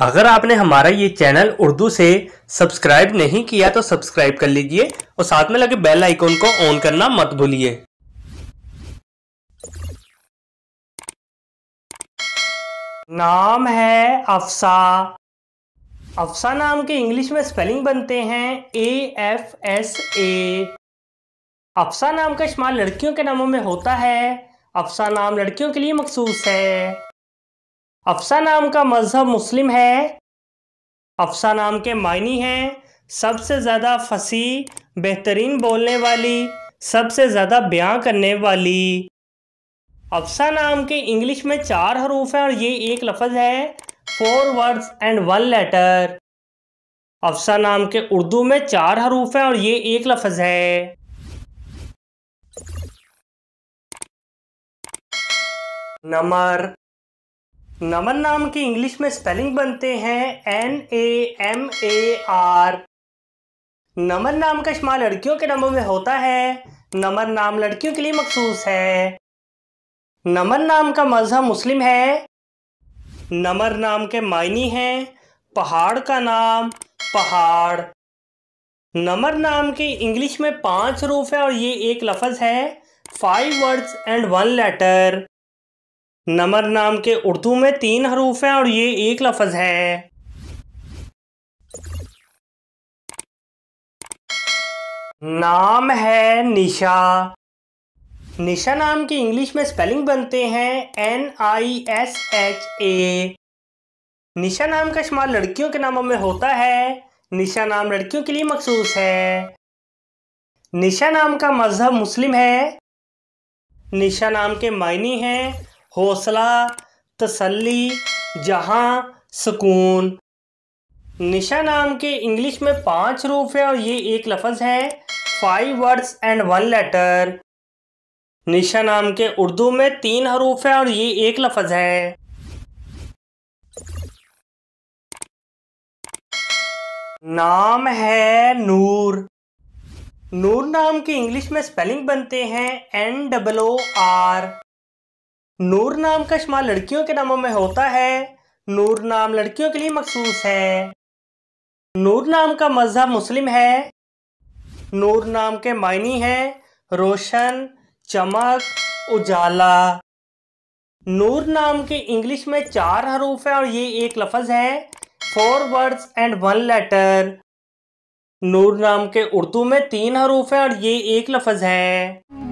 अगर आपने हमारा ये चैनल उर्दू से सब्सक्राइब नहीं किया तो सब्सक्राइब कर लीजिए और साथ में लगे बेल आइकॉन को ऑन करना मत भूलिए नाम है अफसा अफसा नाम के इंग्लिश में स्पेलिंग बनते हैं ए एफ एस ए अफसा नाम का इस्तेमाल लड़कियों के नामों में होता है अफसा नाम लड़कियों के लिए मखसूस है अफसा नाम का मज़हब मुस्लिम है अफसा नाम के मायनी हैं सबसे ज़्यादा फसी बेहतरीन बोलने वाली सबसे ज़्यादा बयां करने वाली अफसा नाम के इंग्लिश में चार हरूफ हैं और ये एक लफज है four words and one letter Afsa नाम के उर्दू में चार हरूफ हैं और ये एक लफज है नंबर नमन नाम की इंग्लिश में स्पेलिंग बनते हैं N A M A R Naman नाम का इस्तेमाल लड़कियों के नामों में होता है नमन नाम लड़कियों के लिए मखसूस है नमन नाम का मजहब मुस्लिम है नमर नाम के मायनी हैं पहाड़ का नाम पहाड़ नमर नाम के इंग्लिश में पांच रूफ है और ये एक लफज है five words and one letter Namar नाम के उर्दू में तीन हरूफ हैं और ये एक लफज है नाम है निशा निशा नाम की इंग्लिश में स्पेलिंग बनते हैं N I S H A Nisha नाम का शुमार लड़कियों के नामों में होता है निशा नाम लड़कियों के लिए मखसूस है निशा नाम का मजहब मुस्लिम है निशा नाम के मायने हैं हौसला तसल्ली जहाँ सुकून निशा नाम के इंग्लिश में पांच रूप है और ये एक लफज है five words and one letter Nisha नाम के उर्दू में तीन हरूफ है और ये एक लफज है नाम है नूर नूर नाम के इंग्लिश में स्पेलिंग बनते हैं एन डब्लो आर नूर नाम का शुमार लड़कियों के नामों में होता है नूर नाम लड़कियों के लिए मखसूस है नूर नाम का मजहब मुस्लिम है नूर नाम के मायनी हैं रोशन चमक उजाला नूर नाम के इंग्लिश में चार हरूफ है और ये एक लफज है four words and one letter Noor नाम के उर्दू में तीन हरूफ है और ये एक लफज है